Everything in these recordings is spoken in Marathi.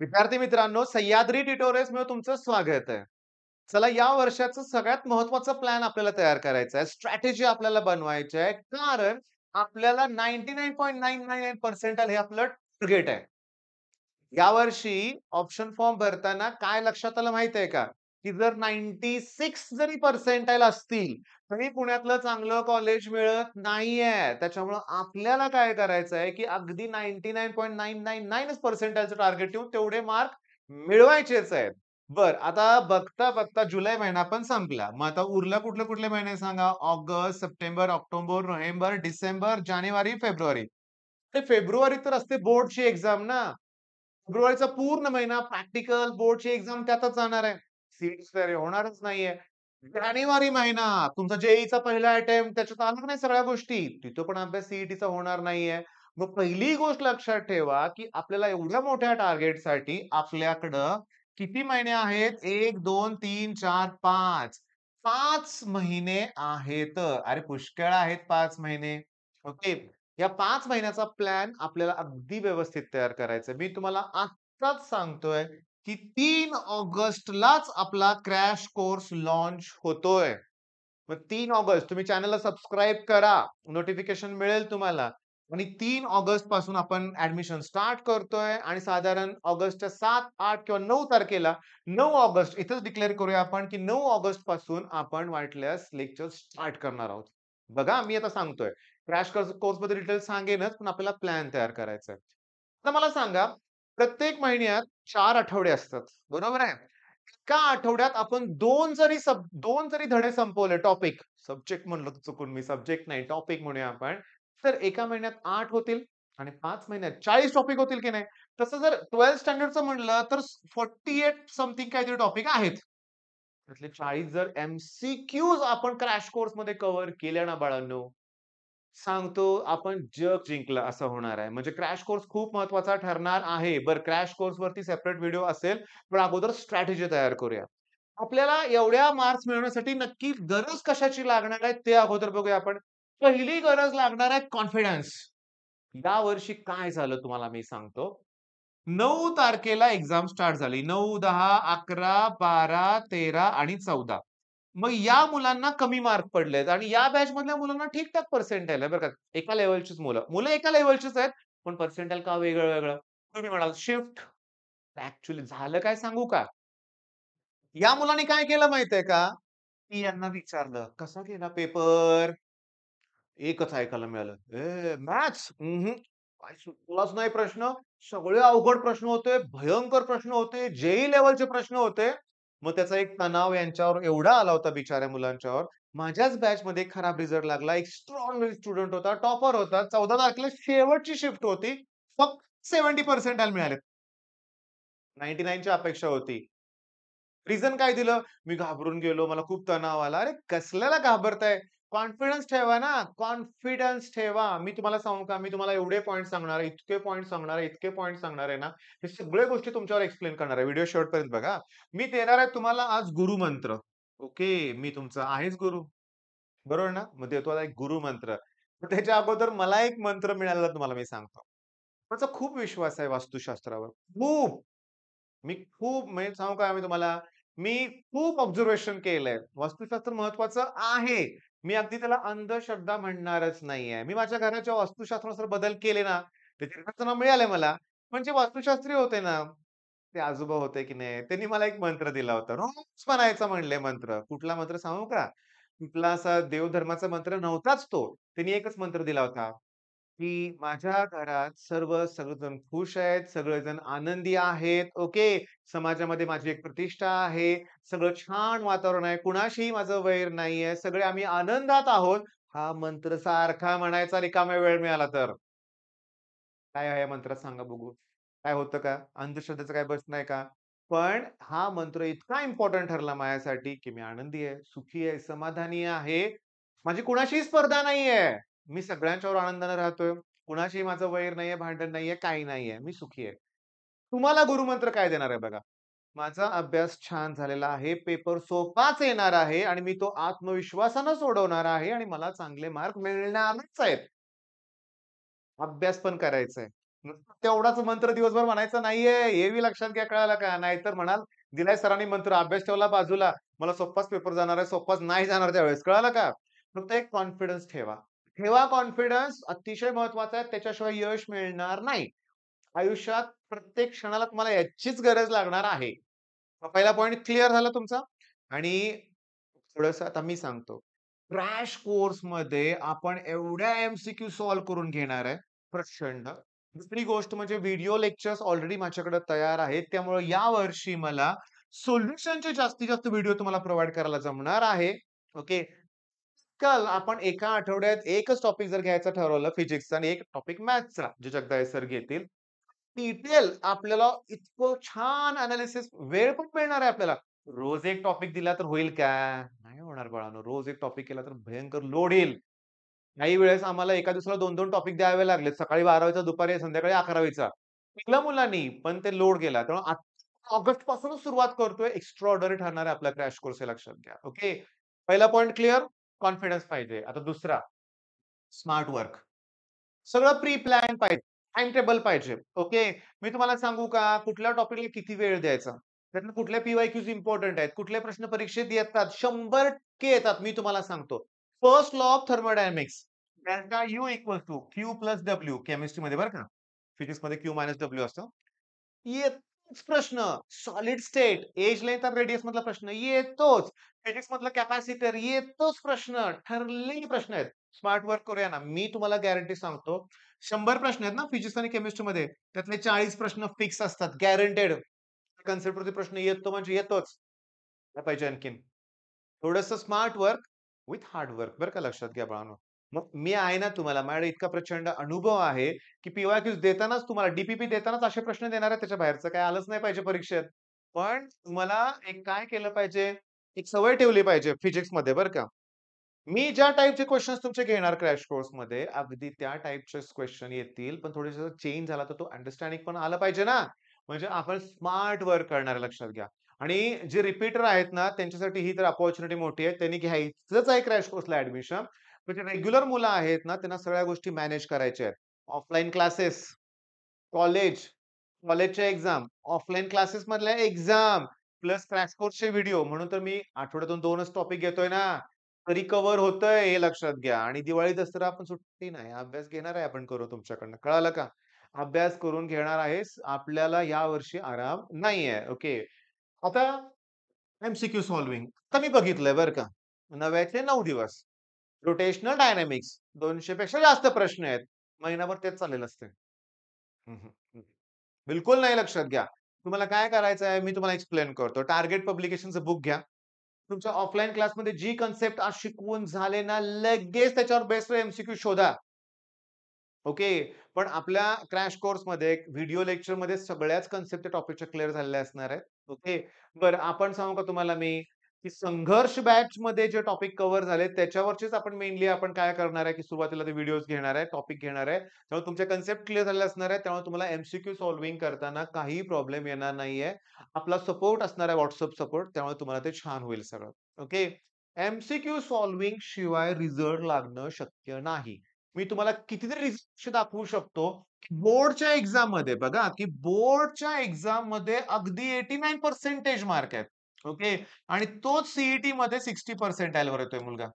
विद्यार्थी मित्रांनो सह्याद्री ट्युटोरियल्स मध्ये तुमचं स्वागत आहे चला या वर्षाचं सगळ्यात महत्वाचा प्लॅन आपल्याला तयार करायचा आहे स्ट्रॅटेजी आपल्याला बनवायची आहे कारण आपल्याला ninety nine point nine nine nine percentile हे आपलं टार्गेट आहे यावर्षी ऑप्शन फॉर्म भरताना काय लक्षात आलं माहित आहे का की जर नाईन्टी सिक्स जरी पर्सेंटाईल असतील तरी पुण्यातलं चांगलं कॉलेज मिळत नाहीये त्याच्यामुळं आपल्याला काय करायचं आहे की अगदी ninety nine point nine nine नाईनच पर्सेंटाईलचं टार्गेट ठेवून तेवढे मार्क मिळवायचेच आहेत बर आता बघता बघता जुलै महिना पण संपला मग आता उरला कुठले कुठले महिने सांगा August September October November December जानेवारी फेब्रुवारी ते फेब्रुवारी तर असते बोर्डची एक्झाम ना फेब्रुवारीचा पूर्ण महिना प्रॅक्टिकल बोर्डची एक्झाम त्यातच जाणार आहे सीट्स तर होणारच नाहीये जानेवारी महिना तुमचा जेईचा पहिला अटेम्प्ट त्याच्यात आलं नाही सगळ्या गोष्टी तिथं पण अभ्यास सीईटीचा होणार नाहीये मग पहिली गोष्ट लक्षात ठेवा की आपल्याला एवढ्या मोठ्या साठी आपल्याकडं किती महिने आहेत एक दोन तीन चार पाच पाच महिने आहेत अरे पुष्कळ आहेत पाच महिने ओके या पाच महिन्याचा प्लॅन आपल्याला अगदी व्यवस्थित तयार करायचं मी तुम्हाला आत्ताच सांगतोय की तीन ऑगस्टलाच आपला क्रॅश कोर्स लॉन्च होतोय मग तीन ऑगस्ट तुम्ही चॅनलला सबस्क्राईब करा नोटिफिकेशन मिळेल तुम्हाला आणि तीन ऑगस्ट पासून आपण ऍडमिशन स्टार्ट करतोय आणि साधारण ऑगस्टच्या सात आठ किंवा नऊ तारखेला नऊ ऑगस्ट इथंच डिक्लेअर करूया आपण की नऊ ऑगस्ट पासून आपण वाटल्यास लेक्चर स्टार्ट करणार आहोत बघा मी आता सांगतोय क्रॅश कोर्स मध्ये डिटेल्स सांगेनच पण आपल्याला प्लॅन तयार करायचा आहे आता मला सांगा प्रत्येक महिन्यात चार आठवडे असतात बरोबर आहे एका आठवड्यात आपण दोन जरी सब दोन जरी धडे संपवले टॉपिक सब्जेक्ट म्हणलं चुकून मी सब्जेक्ट नाही टॉपिक म्हणूया आपण तर एका महिन्यात आठ होतील आणि पाच महिन्यात चाळीस टॉपिक होतील की नाही तसं जर ट्वेल्थ स्टँडर्डचं म्हणलं तर फोर्टी एट समथिंग काहीतरी टॉपिक आहेत त्यातले चाळीस जर क्यूज आपण क्रॅश कोर्स मध्ये कव्हर केल्या ना बाळांनो सांगतो आपण जग जिंकलं असं होणार आहे म्हणजे क्रॅश कोर्स खूप महत्वाचा ठरणार आहे बरं क्रॅश कोर्सवरती सेपरेट व्हिडिओ असेल पण अगोदर स्ट्रॅटेजी तयार करूया आपल्याला एवढ्या मार्क्स मिळवण्यासाठी नक्की गरज कशाची लागणार आहे ते अगोदर बघूया आपण पहिली गरज लागणार आहे कॉन्फिडन्स या वर्षी काय झालं तुम्हाला मी सांगतो नऊ तारखेला एक्झाम स्टार्ट झाली नऊ दहा अकरा बारा तेरा आणि चौदा मग या मुलांना कमी मार्क पडलेत आणि या बॅच मधल्या मुलांना ठीकठाक पर्सेंट आहे बरं का एका लेवलचीच मुलं मुलं एका लेवलचीच आहेत पण पर्सेंटेल का वेगळं वेगळं तुम्ही म्हणाल शिफ्ट ऍक्च्युअली झालं काय सांगू का या मुलांनी काय केलं आहे का ती यांना विचारलं कसा केला पेपर एकच ऐकायला मिळालं ए मॅथ्स काय सुटलाच नाही प्रश्न सगळे अवघड प्रश्न होते भयंकर प्रश्न होते जेई लेवलचे प्रश्न होते मग त्याचा एक तणाव यांच्यावर एवढा आला होता बिचाऱ्या मुलांच्यावर माझ्याच बॅच मध्ये खराब रिझल्ट लागला एक स्ट्रॉंग स्टुडंट होता टॉपर होता चौदा तारखेला शेवटची शिफ्ट होती फक्त सेव्हन्टी पर्सेंट मिळाले नाईन्टी नाईनची अपेक्षा होती रिझन काय दिलं मी घाबरून गेलो मला खूप तणाव आला अरे कसल्याला घाबरताय कॉन्फिडन्स ठेवा ना कॉन्फिडन्स ठेवा मी तुम्हाला सांगू का मी तुम्हाला एवढे पॉईंट सांगणार आहे इतके पॉईंट सांगणार आहे इतके पॉईंट सांगणार आहे ना हे सगळे गोष्टी तुमच्यावर एक्सप्लेन करणार आहे व्हिडिओ शॉर्ट पर्यंत बघा मी देणार आहे तुम्हाला आज गुरु मंत्र ओके मी तुमचा आहेच गुरु बरोबर ना मग देतो आता एक गुरु मंत्र त्याच्या अगोदर मला एक मंत्र मिळाला तुम्हाला मी सांगतो माझा खूप विश्वास आहे वास्तुशास्त्रावर खूप मी खूप म्हणजे सांगू का मी तुम्हाला मी खूप ऑब्झर्वेशन केलंय वास्तुशास्त्र महत्वाचं आहे मी अगदी त्याला अंधश्रद्धा म्हणणारच नाहीये मी माझ्या घराच्या वास्तुशास्त्रानुसार बदल केले ना त्याची नाव मिळाले मला पण जे वास्तुशास्त्री होते ना ते आजोबा होते की नाही त्यांनी मला एक मंत्र दिला होता रोज म्हणायचा म्हणले मंत्र कुठला मंत्र सांगू का कुठला असा देवधर्माचा मंत्र नव्हताच तो त्यांनी एकच मंत्र दिला होता की माझ्या घरात सर्व सगळेजण खुश आहेत सगळेजण आनंदी आहेत ओके समाजामध्ये माझी एक प्रतिष्ठा आहे सगळं छान वातावरण आहे कुणाशीही माझं वैर नाही आहे सगळे आम्ही आनंदात आहोत हा मंत्र सारखा म्हणायचा रिकामा वेळ मिळाला तर काय आहे या मंत्रात सांगा बघू काय होतं का अंधश्रद्धेचं काय बस नाही का पण हा मंत्र इतका इम्पॉर्टंट ठरला माझ्यासाठी की मी आनंदी आहे सुखी आहे समाधानी आहे माझी कुणाशी स्पर्धा नाहीये मी सगळ्यांच्यावर आनंदाने राहतोय कुणाशी माझं वैर नाहीये भांडण नाहीये काही नाहीये मी सुखी आहे तुम्हाला गुरुमंत्र काय देणार आहे बघा माझा अभ्यास छान झालेला आहे पेपर सोपाच येणार आहे आणि मी तो आत्मविश्वासानं सोडवणार आहे आणि मला चांगले मार्क मिळणारच आहेत अभ्यास पण करायचा आहे तेवढाच मंत्र दिवसभर म्हणायचा नाहीये बी लक्षात घ्या कळायला का नाहीतर म्हणाल दिलाय सरांनी मंत्र अभ्यास ठेवला बाजूला मला सोप्पाच पेपर जाणार आहे सोपाच नाही जाणार त्यावेळेस कळालं का फक्त एक कॉन्फिडन्स ठेवा ठेवा कॉन्फिडन्स अतिशय महत्वाचा आहे त्याच्याशिवाय यश मिळणार नाही आयुष्यात प्रत्येक क्षणाला तुम्हाला याचीच गरज लागणार आहे पहिला पॉइंट क्लिअर झाला तुमचा आणि थोडस आता मी सांगतो क्रॅश कोर्स मध्ये आपण एवढ्या एमसीक्यू सॉल्व्ह करून घेणार आहे प्रचंड दुसरी गोष्ट म्हणजे व्हिडिओ लेक्चर्स ऑलरेडी माझ्याकडे तयार आहेत त्यामुळे या वर्षी मला सोल्युशनचे जास्तीत जास्त व्हिडिओ तुम्हाला प्रोव्हाइड करायला जमणार आहे ओके काल आपण एका आठवड्यात एकच टॉपिक जर घ्यायचं ठरवलं फिजिक्सचा आणि एक टॉपिक मॅथ्सचा जे जगदाळे सर घेतील डिटेल आपल्याला इतकं छान अनालिसिस वेळ पण मिळणार आहे आपल्याला रोज एक टॉपिक दिला तर होईल का नाही होणार बाळानो रोज एक टॉपिक केला तर भयंकर लोड येईल काही वेळेस आम्हाला एका दिवसाला दोन दोन टॉपिक द्यावे लागले सकाळी बारावीचा दुपारी संध्याकाळी अकरावीचा शिकला मुलांनी पण ते लोड गेला त्यामुळे ऑगस्ट पासूनच सुरुवात करतोय एक्स्ट्रा ऑर्डरी ठरणार आहे आपला क्रॅश कोर्स हे लक्षात घ्या ओके पहिला पॉईंट क्लिअर कॉन्फिडन्स पाहिजे आता दुसरा स्मार्ट वर्क सगळं प्री प्लॅन पाहिजे टाइम टेबल पाहिजे ओके मी तुम्हाला सांगू का कुठल्या टॉपिकला किती वेळ द्यायचा त्यातनं कुठल्या पीवाय क्यूज इम्पॉर्टंट आहेत कुठले प्रश्न परीक्षेत येतात शंभर टक्के येतात मी तुम्हाला सांगतो first law of thermodynamics delta U equal to Q plus W केमिस्ट्रीमध्ये बरं का फिजिक्समध्ये क्यू मायनस डब्ल्यू असतं येत प्रश्न सॉलिड स्टेट एज लेंथ आणि रेडियस मधला प्रश्न येतोच फिजिक्स मधला कॅपॅसिटर येतोच प्रश्न ठरले प्रश्न आहेत स्मार्ट वर्क करूया ना मी तुम्हाला गॅरंटी सांगतो शंभर प्रश्न आहेत ना फिजिक्स आणि केमिस्ट्री मध्ये त्यातले चाळीस प्रश्न फिक्स असतात गॅरंटेड कन्सेप्ट वरती प्रश्न येतो म्हणजे येतोच पाहिजे आणखीन थोडस smart work with hard work बरं का लक्षात घ्या बाळांनो मग मी आहे ना तुम्हाला माझ्या इतका प्रचंड अनुभव आहे की पीवायक्यूज देतानाच तुम्हाला डीपीपी देतानाच असे प्रश्न देणार आहे त्याच्या बाहेरचं काय आलंच नाही पाहिजे परीक्षेत पण तुम्हाला एक काय केलं पाहिजे एक सवय ठेवली पाहिजे फिजिक्समध्ये बरं का मी ज्या टाईपचे क्वेश्चन्स तुमचे घेणार क्रॅश कोर्समध्ये अगदी त्या टाईपचे क्वेश्चन येतील पण थोडेसे चेंज झाला तर तो अंडरस्टँडिंग पण आला पाहिजे ना म्हणजे आपण स्मार्ट वर्क करणार लक्षात घ्या आणि जे रिपीटर आहेत ना त्यांच्यासाठी ही तर अपॉर्च्युनिटी मोठी आहे त्यांनी घ्यायचंच आहे क्रॅश कोर्सला ऍडमिशन जे रेग्युलर मुलं आहेत ना त्यांना सगळ्या गोष्टी मॅनेज करायच्या आहेत ऑफलाईन क्लासेस कॉलेज कॉलेजच्या एक्झाम ऑफलाईन क्लासेस मधल्या एक्झाम प्लस क्रॅश कोर्सचे व्हिडिओ म्हणून तर मी आठवड्यातून दोनच टॉपिक घेतोय ना तरी कव्हर होतंय हे लक्षात घ्या आणि दिवाळी दसरा आपण सुट्टी नाही अभ्यास घेणार आहे आपण करू तुमच्याकडनं कळालं का अभ्यास करून घेणार आहेस आपल्याला या वर्षी आराम नाही आहे ओके आता एमसीक्यू सॉल्विंग आता मी बघितलंय बरं का नव्याचे नऊ दिवस रोटेशनल डायनॅमिक्स दोनशे पेक्षा जास्त प्रश्न आहेत महिनाभर तेच चालेल असते बिलकुल नाही लक्षात घ्या तुम्हाला काय करायचं आहे मी तुम्हाला एक्सप्लेन करतो टार्गेट पब्लिकेशनचं बुक घ्या तुमच्या ऑफलाईन क्लासमध्ये जी कन्सेप्ट आज शिकवून झाले ना लगेच त्याच्यावर बेस्ट एमसीक्यू शोधा ओके पण आपल्या क्रॅश कोर्समध्ये व्हिडिओ लेक्चरमध्ये सगळ्याच कन्सेप्ट टॉपिकच्या क्लिअर झालेल्या असणार आहेत ओके बरं आपण सांगू का तुम्हाला मी की संघर्ष बॅच मध्ये जे टॉपिक कव्हर झाले त्याच्यावरचेच आपण मेनली आपण काय करणार आहे की सुरुवातीला ते व्हिडिओज घेणार आहे टॉपिक घेणार आहे त्यामुळे तुमच्या कन्सेप्ट क्लिअर झाले असणार आहे त्यामुळे तुम्हाला एमसीक्यू सॉल्व्हिंग करताना काही प्रॉब्लेम येणार नाहीये आपला सपोर्ट असणार आहे व्हॉट्सअप सपोर्ट त्यामुळे तुम्हाला ते छान होईल सगळं ओके एमसीक्यू सॉल्व्हिंग शिवाय रिझल्ट लागणं शक्य नाही मी तुम्हाला कितीतरी रिझल्ट दाखवू शकतो बोर्डच्या एक्झाम मध्ये बघा की बोर्डच्या एक्झाम मध्ये अगदी एटी नाईन पर्सेंटेज मार्क आहेत ओके आणि तोच सीईटी e मध्ये सिक्स्टी पर्सेंट पर्सेंटाईलवर येतोय मुलगा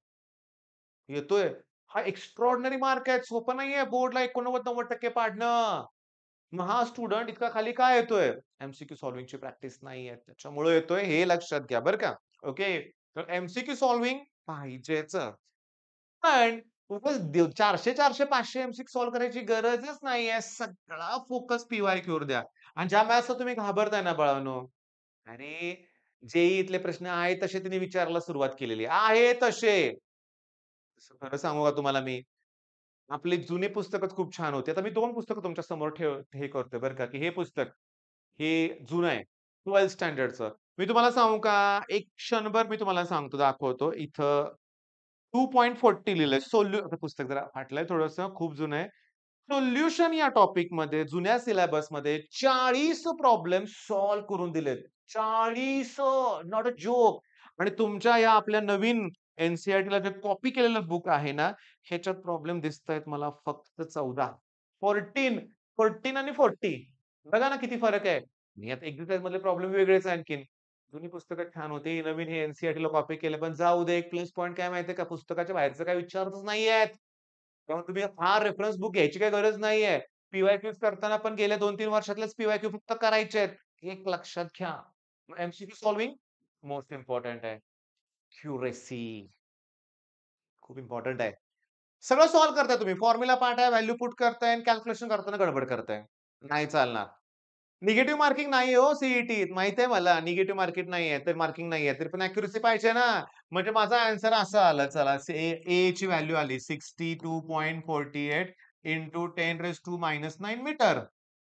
येतोय हा एक्स्ट्रॉर्डनरी मार्क आहे सोपं नाहीये बोर्डला एकोणनव्वद नव्वद टक्के पाडणं मग हा स्टुडंट इतका खाली काय येतोय एमसीक्यू ची प्रॅक्टिस नाही आहे त्याच्यामुळे येतोय हे लक्षात घ्या बरं का ओके तर एमसीक्यू सॉल्विंग पाहिजेच पण चारशे चारशे पाचशे एमसीक्यू सॉल्व्ह करायची गरजच नाहीये सगळा फोकस पीवाय क्यूर द्या आणि ज्या वेळेस तुम्ही घाबरताय ना बळानो अरे जे इथले प्रश्न आहे तसे त्यांनी विचारायला सुरुवात केलेली आहे तसे खरं सांगू का तुम्हाला मी आपले जुने पुस्तकच खूप छान होते आता मी दोन पुस्तक तुमच्या समोर ठेव हे करतोय बरं का की हे पुस्तक हे जुनं आहे ट्वेल्थ स्टँडर्डचं मी तुम्हाला सांगू का एक क्षणभर मी तुम्हाला सांगतो दाखवतो इथं टू पॉईंट फोर्टी लिहिलंय सोल्यू पुस्तक जरा फाटलंय थोडस खूप जुनं आहे सोल्युशन या टॉपिक मध्ये जुन्या सिलेबसमध्ये चाळीस प्रॉब्लेम सॉल्व्ह करून दिलेत चाळीस नॉट अ जोक आणि तुमच्या या आपल्या नवीन एनसीआरटीला e जे कॉपी केलेलं बुक आहे ना ह्याच्यात प्रॉब्लेम दिसत आहेत मला फक्त चौदा फोर्टीन फोर्टीन आणि फोर्टी बघा ना किती फरक आहे मी आता मधले प्रॉब्लेम वेगळेच आणखीन जुनी पुस्तकं छान होती नवीन हे e ला कॉपी केले पण जाऊ दे एक प्लस पॉईंट काय माहितीये का पुस्तकाच्या बाहेरचं काय विचारतच नाही आहेत त्यामुळे तुम्ही फार रेफरन्स बुक घ्यायची काही गरज नाही आहे पीवाय करताना पण गेल्या दोन तीन वर्षातलेच पीवाय क्यू फक्त करायचे आहेत एक लक्षात घ्या एमसीक्यू सॉल्विंग मोस्ट इम्पॉर्टंट आहे क्युरेसी खूप इम्पॉर्टंट आहे सगळं सॉल्व्ह करताय तुम्ही फॉर्म्युला आहे व्हॅल्यू पुट करताय कॅल्क्युलेशन करताना गडबड करताय नाही चालणार निगेटिव्ह मार्किंग नाही हो सीईटी e माहित आहे मला निगेटिव्ह मार्किंग नाही आहे तर मार्किंग नाही आहे तरी पण अॅक्युरेसी पाहिजे ना म्हणजे माझा आन्सर असा आला चला ए ची व्हॅल्यू आली sixty two point forty eight into ten raise to minus nine meter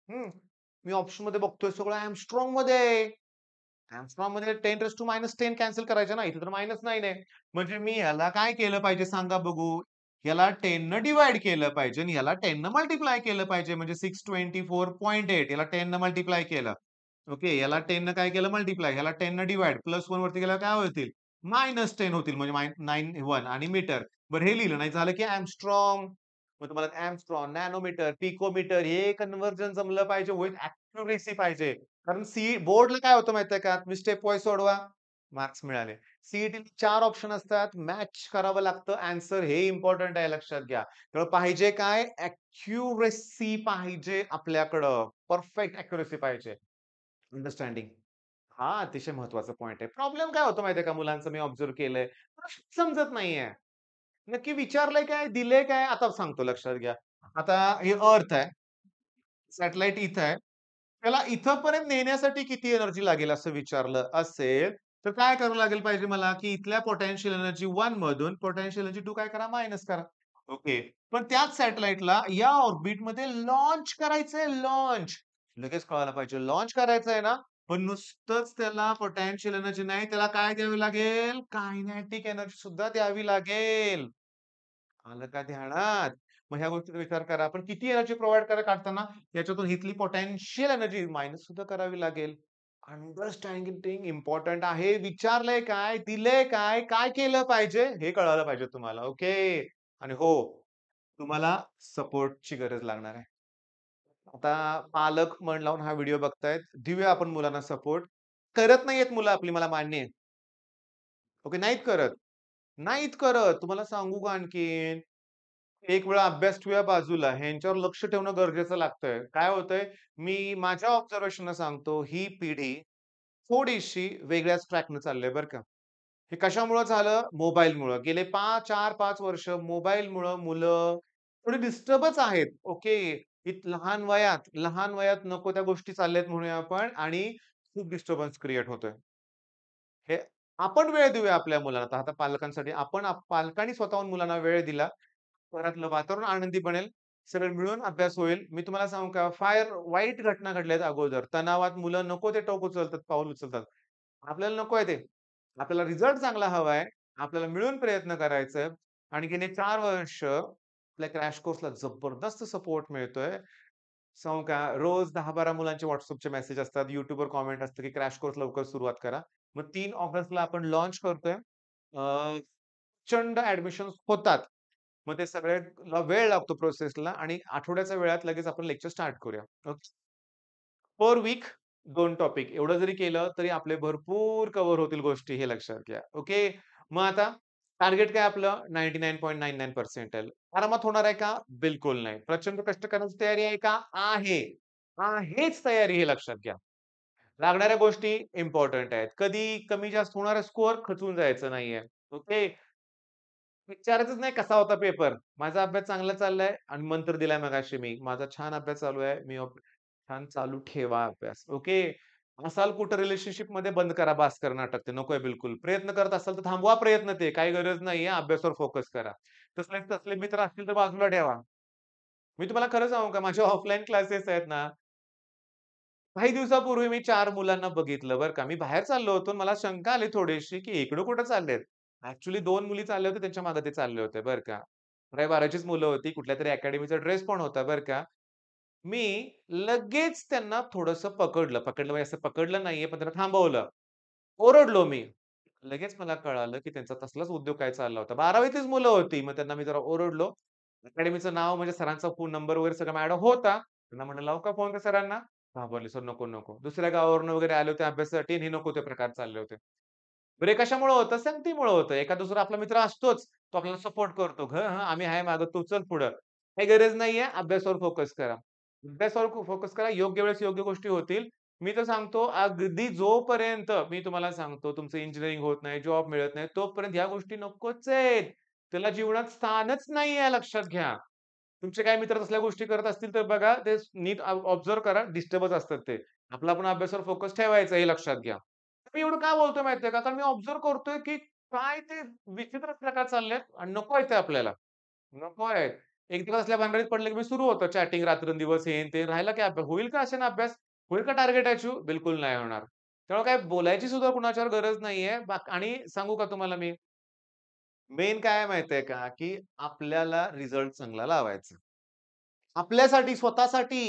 मी ऑप्शन मध्ये बघतोय सगळं आय एम स्ट्रॉंग मध्ये ट्रान्सफॉर्म मध्ये ten raise to minus ten cancel करायचं ना इथे तर मायनस नाही आहे म्हणजे मी ह्याला काय केलं पाहिजे सांगा बघू याला टेन न डिवाइड केलं पाहिजे आणि याला टेन न मल्टिप्लाय केलं पाहिजे म्हणजे six twenty four point eight याला टेन न मल्टिप्लाय केलं ओके याला टेन न काय केलं मल्टिप्लाय याला टेन न डिवाइड प्लस वन वरती केलं काय होतील मायनस टेन होतील म्हणजे नाईन वन आणि मीटर बरं हे लिहिलं नाही झालं की ॲमस्ट्रॉंग मग तुम्हाला ॲमस्ट्रॉंग नॅनोमीटर पिकोमीटर हे कन्व्हर्जन जमलं पाहिजे होईल सी पाहिजे कारण सी बोर्डला काय होतं माहितीये का तुम्ही स्टेप वाईज सोडवा मार्क्स मिळाले सीईटी चार ऑप्शन असतात मॅच करावं लागतं आन्सर हे इम्पॉर्टंट आहे लक्षात घ्या त्यामुळे पाहिजे काय अॅक्युरेसी पाहिजे आपल्याकडं परफेक्ट अॅक्युरेसी पाहिजे अंडरस्टँडिंग हा अतिशय महत्वाचा पॉईंट आहे प्रॉब्लेम काय होतो माहितीये का मुलांचं मी ऑब्झर्व केलंय समजत नाहीये नक्की विचारलंय काय दिले काय आता सांगतो लक्षात घ्या आता हे अर्थ आहे सॅटेलाइट इथं आहे त्याला इथंपर्यंत नेण्यासाठी किती एनर्जी लागेल असं विचारलं असेल तर काय करावं लागेल पाहिजे मला की इथल्या पोटॅन्शियल एनर्जी वन मधून पोटॅन्शियल एनर्जी टू काय करा मायनस करा ओके पण त्याच सॅटेलाइटला या ऑर्बिटमध्ये लॉन्च करायचंय लॉन्च लगेच कळायला पाहिजे लॉन्च करायचं आहे ना पण नुसतंच त्याला पोटॅन्शियल एनर्जी नाही त्याला काय द्यावी लागेल कायनॅटिक एनर्जी सुद्धा द्यावी लागेल आलं का ध्यानात मग ह्या गोष्टीचा विचार करा आपण किती एनर्जी प्रोव्हाइड करा काढताना याच्यातून इथली पोटेन्शियल एनर्जी मायनस सुद्धा करावी लागेल अंडरस्टँडिंग इम्पॉर्टंट आहे विचारलंय काय दिलंय काय काय केलं पाहिजे हे कळायला पाहिजे तुम्हाला ओके आणि हो तुम्हाला सपोर्टची गरज लागणार आहे आता पालक मन लावून हा व्हिडिओ बघतायत दिव्या आपण मुलांना सपोर्ट करत नाहीयेत मुलं आपली मला मान्य ओके नाहीत करत नाहीत करत तुम्हाला सांगू का आणखीन एक वेळा अभ्यास ठेवूया बाजूला ह्यांच्यावर लक्ष ठेवणं गरजेचं लागतंय काय होतंय मी माझ्या ऑब्झर्वेशन सांगतो ही पिढी थोडीशी वेगळ्याच न चालले बरं का हे कशामुळं झालं मोबाईलमुळं गेले पाच चार पाच वर्ष मोबाईलमुळं मुलं थोडी डिस्टर्बच आहेत ओके लहान वयात लहान वयात नको त्या गोष्टी चालल्यात म्हणूया आपण आणि खूप डिस्टर्बन्स क्रिएट होतोय हे आपण वेळ देऊया आपल्या मुलांना आता पालकांसाठी आपण पालकांनी स्वतःहून मुलांना वेळ दिला घरातलं वातावरण आनंदी बनेल सगळं मिळून अभ्यास होईल मी तुम्हाला सांगू का फार वाईट घटना घडल्यात अगोदर तणावात मुलं नको ते टोक उचलतात पाऊल उचलतात आपल्याला नको आहे ते आपल्याला रिझल्ट चांगला हवा आहे आपल्याला मिळून प्रयत्न करायचंय आणि गेले चार वर्ष आपल्या क्रॅश कोर्सला जबरदस्त सपोर्ट मिळतोय सांगू का रोज दहा बारा मुलांचे व्हॉट्सअपचे मेसेज असतात युट्यूबवर कॉमेंट असतं की क्रॅश कोर्स लवकर सुरुवात करा मग तीन ऑगस्टला आपण लॉन्च करतोय चंड ऍडमिशन होतात मग ते सगळ्याला वेळ लागतो प्रोसेसला आणि आठवड्याच्या वेळात लगेच आपण लेक्चर स्टार्ट करूया ओके पर वीक दोन टॉपिक एवढं जरी केलं तरी आपले भरपूर कव्हर होतील गोष्टी हे लक्षात घ्या ओके मग आता टार्गेट काय आपलं ninety nine point nine nine percentile आरामात होणार आहे का बिलकुल नाही प्रचंड कष्ट करण्याची तयारी आहे का आहे आहेच तयारी हे लक्षात घ्या लागणाऱ्या गोष्टी इम्पॉर्टंट आहेत कधी कमी जास्त होणारा स्कोअर खचून जायचं नाहीये ओके विचारायचंच नाही कसा होता पेपर माझा अभ्यास चांगला चाललाय आणि मंत्र दिलाय मगाशी मी माझा छान अभ्यास चालू आहे मी छान चालू ठेवा अभ्यास ओके असाल कुठं रिलेशनशिप मध्ये बंद करा बास करणं नाटक ते नकोय बिलकुल प्रयत्न करत असाल तर थांबवा प्रयत्न ते काही गरज नाही अभ्यासावर फोकस करा तसले तसले मित्र असतील तर बाजूला ठेवा मी तुम्हाला खरं सांगू का माझे ऑफलाईन क्लासेस आहेत ना काही दिवसापूर्वी मी चार मुलांना बघितलं बरं का मी बाहेर चाललो होतो मला शंका आली थोडीशी की इकडे कुठं चाललेत ऍक्च्युली दोन मुली चालले होते त्यांच्या मागे ते चालले होते बरं का अकरावी बाराचीच मुलं होती कुठल्या तरी अकॅडमीचा ड्रेस पण होता बरं का मी लगेच त्यांना थोडस पकडलं पकडलं म्हणजे असं पकडलं नाहीये पण त्यांना थांबवलं ओरडलो मी लगेच मला कळालं की त्यांचा तसलाच उद्योग काय चालला होता बारावीतीच मुलं होती मग त्यांना मी जरा ओरडलो अकॅडमीचं नाव म्हणजे सरांचा फोन नंबर वगैरे सगळं मॅडम होता त्यांना म्हणलं लाव का फोन का सरांना घाबरले सर नको नको दुसऱ्या गावावरून वगैरे आले होते अभ्यासासाठी हे नको ते प्रकार चालले होते बरे कशामुळे होतं संगतीमुळे होतं एका दुसरा आपला मित्र असतोच तो आपल्याला सपोर्ट करतो घ आम्ही आहे मागत तू चल पुढं काही गरज नाहीये अभ्यासावर फोकस करा अभ्यासावर फोकस करा योग्य वेळेस योग्य गोष्टी होतील मी तर सांगतो अगदी जोपर्यंत मी तुम्हाला सांगतो तुमचं इंजिनिअरिंग होत नाही जॉब मिळत नाही तोपर्यंत या गोष्टी नकोच आहेत त्याला जीवनात स्थानच नाही आहे लक्षात घ्या तुमचे काही मित्र तसल्या गोष्टी करत असतील तर बघा ते नीट ऑब्झर्व करा डिस्टर्बच असतात ते आपला आपण अभ्यासावर फोकस ठेवायचा हे लक्षात घ्या मी एवढं का बोलतोय माहितीये का कारण मी ऑब्झर्व करतोय की काय ते विचित्र प्रकार चाललेत आणि नको आहे ते आपल्याला नको आहे एक दिवस असल्या भांडणीत पडले की मी सुरू होतो चॅटिंग रात्रंदिवस हे ते राहिला की अभ्यास होईल का असे ना अभ्यास होईल का टार्गेट अचीव बिलकुल नाही होणार त्यामुळे काय बोलायची सुद्धा कुणाच्यावर गरज नाहीये आणि सांगू का तुम्हाला मी मेन काय माहितीये का की आपल्याला रिझल्ट चांगला लावायचा आपल्यासाठी स्वतःसाठी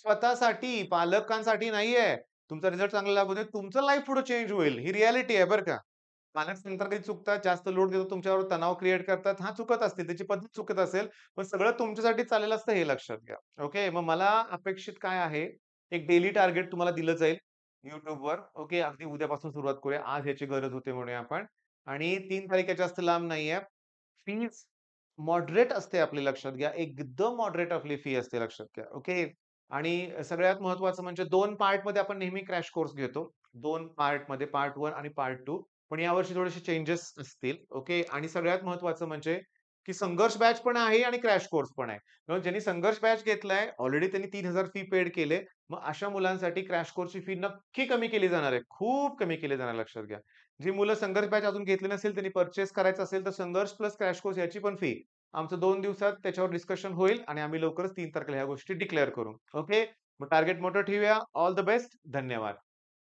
स्वतःसाठी पालकांसाठी नाहीये तुमचा रिझल्ट चांगला लागू दे तुमचं लाईफ पुढे चेंज होईल ही रियालिटी आहे बरं का पालक नंतर काही चुकतात जास्त लोड देतो तुमच्यावर तणाव क्रिएट करतात हा चुकत असतील त्याची पद्धत चुकत असेल पण सगळं तुमच्यासाठी चालेल असतं हे लक्षात घ्या ओके मग मला अपेक्षित काय आहे एक डेली टार्गेट तुम्हाला दिलं जाईल युट्यूबवर ओके अगदी उद्यापासून सुरुवात करूया आज याची गरज होते म्हणूया आपण आणि तीन तारीख याच्या जास्त लांब नाहीये फीज मॉडरेट असते आपली लक्षात घ्या एकदम मॉडरेट आपली फी असते लक्षात घ्या ओके आणि सगळ्यात महत्वाचं म्हणजे दोन पार्ट मध्ये आपण नेहमी क्रॅश कोर्स घेतो दोन पार्ट मध्ये पार्ट वन आणि पार्ट टू पण यावर्षी थोडेसे चेंजेस असतील ओके आणि सगळ्यात महत्वाचं म्हणजे की संघर्ष बॅच पण आहे आणि क्रॅश कोर्स पण आहे म्हणून ज्यांनी संघर्ष बॅच घेतलाय ऑलरेडी त्यांनी तीन हजार फी पेड केले मग अशा मुलांसाठी क्रॅश कोर्सची फी नक्की कमी केली जाणार आहे खूप कमी केली जाणार लक्षात घ्या जी मुलं संघर्ष बॅच अजून घेतली नसेल त्यांनी परचेस करायचं असेल तर संघर्ष प्लस क्रॅश कोर्स याची पण फी आमचं दोन दिवसात त्याच्यावर डिस्कशन होईल आणि आम्ही लवकरच तीन तारखेला ह्या गोष्टी डिक्लेअर करू ओके मग टार्गेट मोठं ठेवूया ऑल द बेस्ट धन्यवाद